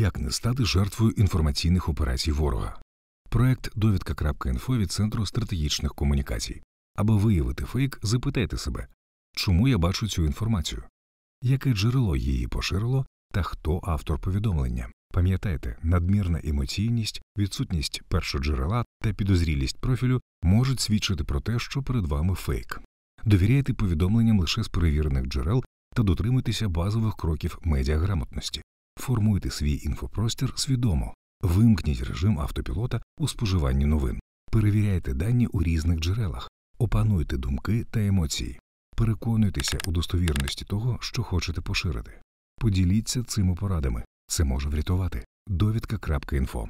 Як не стати жертвою інформаційних операцій ворога? Проект довідка.інфо від Центру стратегічних комунікацій. Аби виявити фейк, запитайте себе, чому я бачу цю інформацію, яке джерело її поширило та хто автор повідомлення. Пам'ятайте, надмірна емоційність, відсутність першоджерела та підозрілість профілю можуть свідчити про те, що перед вами фейк. Довіряйте повідомленням лише з перевірених джерел та дотримуйтеся базових кроків медіаграмотності. Формуйте свій інфопростір свідомо, вимкніть режим автопілота у споживанні новин, перевіряйте дані у різних джерелах, опануйте думки та емоції, переконуйтеся у достовірності того, що хочете поширити. Поділіться цими порадами, це може врятувати. Довідка.інфо